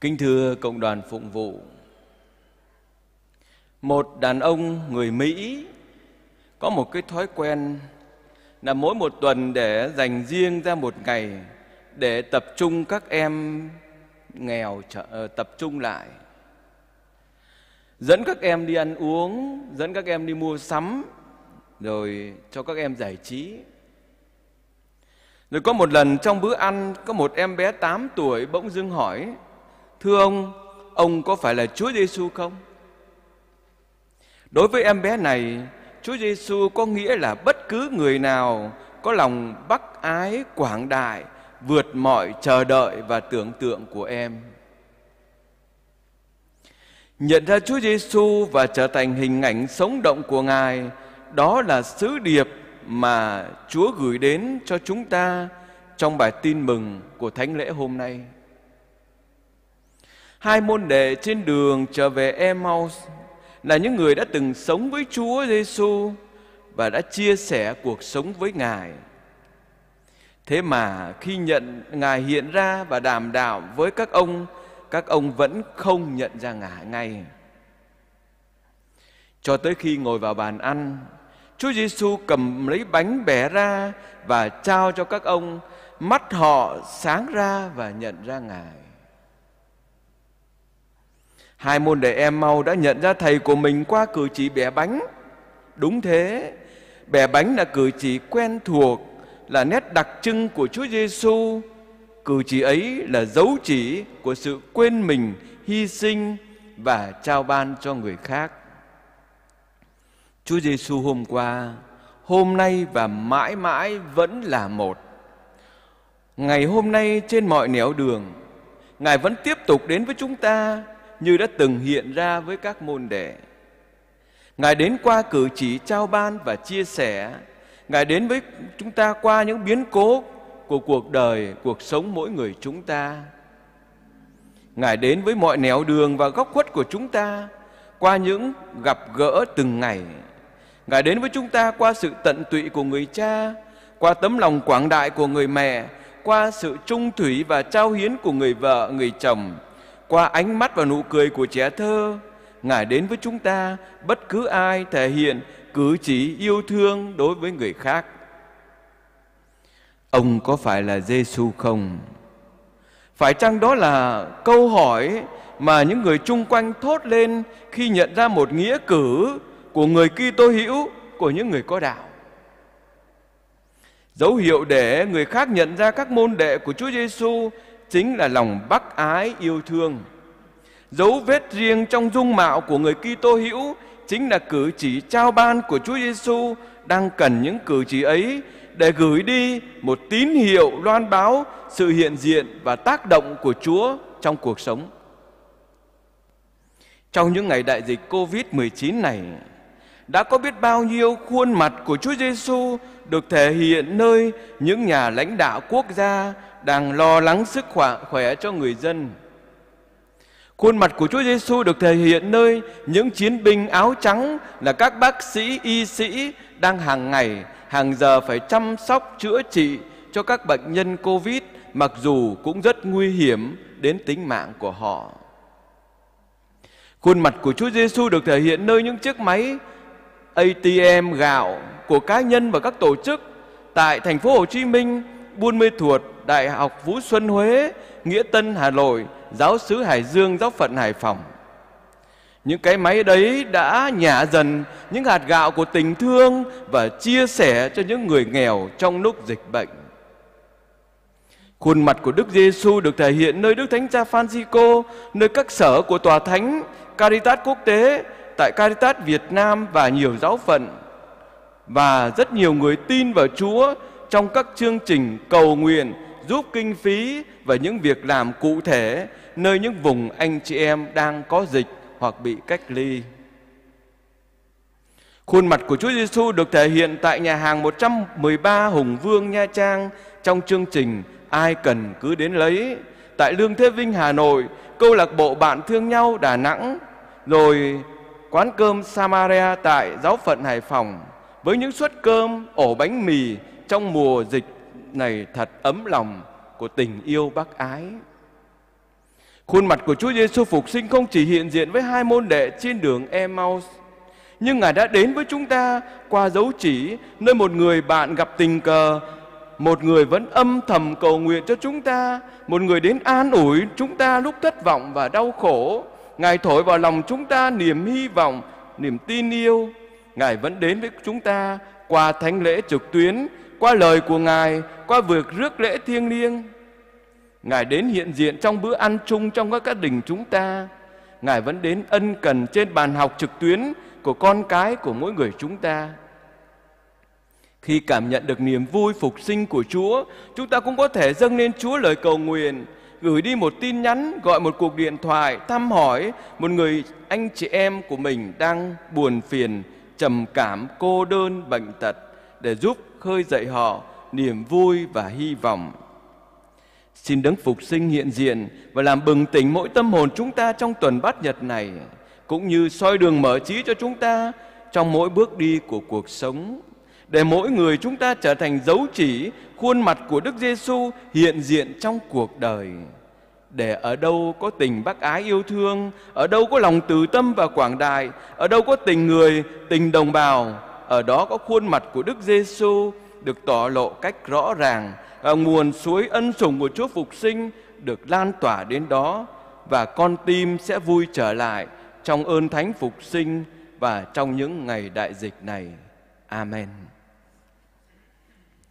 Kính thưa cộng đoàn phụng vụ, một đàn ông người Mỹ có một cái thói quen là mỗi một tuần để dành riêng ra một ngày để tập trung các em nghèo ờ, tập trung lại dẫn các em đi ăn uống dẫn các em đi mua sắm rồi cho các em giải trí rồi có một lần trong bữa ăn có một em bé 8 tuổi bỗng dưng hỏi Thưa ông, ông có phải là Chúa Giêsu không? Đối với em bé này, Chúa Giêsu có nghĩa là bất cứ người nào có lòng bác ái quảng đại vượt mọi chờ đợi và tưởng tượng của em. Nhận ra Chúa Giêsu và trở thành hình ảnh sống động của Ngài, đó là sứ điệp mà Chúa gửi đến cho chúng ta trong bài tin mừng của thánh lễ hôm nay. Hai môn đệ trên đường trở về Emmaus là những người đã từng sống với Chúa Giêsu và đã chia sẻ cuộc sống với Ngài. Thế mà khi nhận Ngài hiện ra và đàm đạo với các ông, các ông vẫn không nhận ra Ngài ngay. Cho tới khi ngồi vào bàn ăn, Chúa Giêsu cầm lấy bánh bẻ ra và trao cho các ông, mắt họ sáng ra và nhận ra Ngài. Hai môn đệ em mau đã nhận ra thầy của mình qua cử chỉ bẻ bánh. Đúng thế, bẻ bánh là cử chỉ quen thuộc, là nét đặc trưng của Chúa Giêsu. Cử chỉ ấy là dấu chỉ của sự quên mình, hy sinh và trao ban cho người khác. Chúa Giêsu hôm qua, hôm nay và mãi mãi vẫn là một. Ngày hôm nay trên mọi nẻo đường, Ngài vẫn tiếp tục đến với chúng ta như đã từng hiện ra với các môn đệ. Ngài đến qua cử chỉ trao ban và chia sẻ. Ngài đến với chúng ta qua những biến cố của cuộc đời, cuộc sống mỗi người chúng ta. Ngài đến với mọi nẻo đường và góc khuất của chúng ta qua những gặp gỡ từng ngày. Ngài đến với chúng ta qua sự tận tụy của người cha, qua tấm lòng quảng đại của người mẹ, qua sự trung thủy và trao hiến của người vợ, người chồng, qua ánh mắt và nụ cười của trẻ thơ, Ngài đến với chúng ta, bất cứ ai thể hiện cử chỉ yêu thương đối với người khác. Ông có phải là Giêsu không? Phải chăng đó là câu hỏi mà những người chung quanh thốt lên khi nhận ra một nghĩa cử của người Kitô hữu của những người có đạo? Dấu hiệu để người khác nhận ra các môn đệ của Chúa Giêsu chính là lòng bác ái yêu thương. Dấu vết riêng trong dung mạo của người Kitô hữu chính là cử chỉ trao ban của Chúa Giêsu đang cần những cử chỉ ấy để gửi đi một tín hiệu loan báo sự hiện diện và tác động của Chúa trong cuộc sống. Trong những ngày đại dịch Covid-19 này, đã có biết bao nhiêu khuôn mặt của Chúa Giêsu được thể hiện nơi những nhà lãnh đạo quốc gia đang lo lắng sức khỏe, khỏe cho người dân. Khuôn mặt của Chúa Giêsu được thể hiện nơi những chiến binh áo trắng là các bác sĩ, y sĩ đang hàng ngày, hàng giờ phải chăm sóc chữa trị cho các bệnh nhân Covid mặc dù cũng rất nguy hiểm đến tính mạng của họ. Khuôn mặt của Chúa Giêsu được thể hiện nơi những chiếc máy ATM gạo của cá nhân và các tổ chức tại thành phố Hồ Chí Minh, Buôn Mê Thuột, Đại học Vũ Xuân Huế, Nghĩa Tân Hà Nội, Giáo sứ Hải Dương, Giáo phận Hải Phòng. Những cái máy đấy đã nhả dần những hạt gạo của tình thương và chia sẻ cho những người nghèo trong lúc dịch bệnh. Khuôn mặt của Đức Giêsu được thể hiện nơi Đức Thánh Cha Francisco, nơi các sở của Tòa Thánh, Caritas Quốc tế, tại Caritas Việt Nam và nhiều giáo phận và rất nhiều người tin vào Chúa trong các chương trình cầu nguyện, giúp kinh phí và những việc làm cụ thể nơi những vùng anh chị em đang có dịch hoặc bị cách ly. Khuôn mặt của Chúa Giêsu được thể hiện tại nhà hàng 113 Hùng Vương Nha Trang trong chương trình Ai cần cứ đến lấy tại Lương Thế Vinh Hà Nội, câu lạc bộ bạn thương nhau Đà Nẵng, rồi quán cơm Samaria tại giáo phận Hải Phòng với những suất cơm ổ bánh mì trong mùa dịch này thật ấm lòng của tình yêu bác ái. Khuôn mặt của Chúa Giêsu phục sinh không chỉ hiện diện với hai môn đệ trên đường Emmaus, nhưng Ngài đã đến với chúng ta qua dấu chỉ nơi một người bạn gặp tình cờ, một người vẫn âm thầm cầu nguyện cho chúng ta, một người đến an ủi chúng ta lúc thất vọng và đau khổ, Ngài thổi vào lòng chúng ta niềm hy vọng, niềm tin yêu. Ngài vẫn đến với chúng ta qua thánh lễ trực tuyến, qua lời của Ngài, qua việc rước lễ thiêng liêng. Ngài đến hiện diện trong bữa ăn chung trong các gia đình chúng ta. Ngài vẫn đến ân cần trên bàn học trực tuyến của con cái của mỗi người chúng ta. Khi cảm nhận được niềm vui phục sinh của Chúa, chúng ta cũng có thể dâng lên Chúa lời cầu nguyện, gửi đi một tin nhắn, gọi một cuộc điện thoại, thăm hỏi một người anh chị em của mình đang buồn phiền, trầm cảm, cô đơn, bệnh tật để giúp khơi dậy họ niềm vui và hy vọng. Xin đấng phục sinh hiện diện và làm bừng tỉnh mỗi tâm hồn chúng ta trong tuần bát nhật này, cũng như soi đường mở trí cho chúng ta trong mỗi bước đi của cuộc sống để mỗi người chúng ta trở thành dấu chỉ khuôn mặt của Đức Giêsu hiện diện trong cuộc đời. Để ở đâu có tình bác ái yêu thương, ở đâu có lòng từ tâm và quảng đại, ở đâu có tình người, tình đồng bào, ở đó có khuôn mặt của Đức Giêsu được tỏ lộ cách rõ ràng, và nguồn suối ân sủng của Chúa phục sinh được lan tỏa đến đó và con tim sẽ vui trở lại trong ơn thánh phục sinh và trong những ngày đại dịch này. Amen.